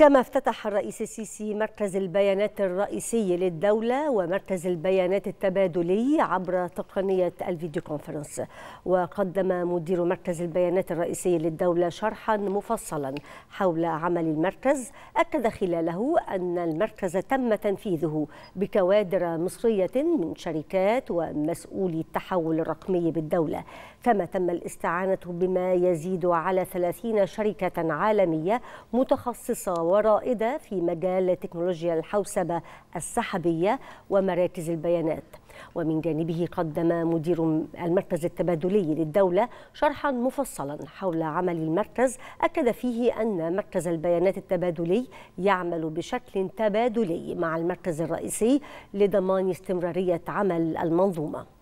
كما افتتح الرئيس السيسي مركز البيانات الرئيسي للدولة ومركز البيانات التبادلي عبر تقنية الفيديو كونفرنس وقدم مدير مركز البيانات الرئيسي للدولة شرحا مفصلا حول عمل المركز أكد خلاله أن المركز تم تنفيذه بكوادر مصرية من شركات ومسؤولي التحول الرقمي بالدولة كما تم الاستعانة بما يزيد على 30 شركة عالمية متخصصة ورائدة في مجال تكنولوجيا الحوسبة السحبية ومراكز البيانات ومن جانبه قدم مدير المركز التبادلي للدولة شرحا مفصلا حول عمل المركز أكد فيه أن مركز البيانات التبادلي يعمل بشكل تبادلي مع المركز الرئيسي لضمان استمرارية عمل المنظومة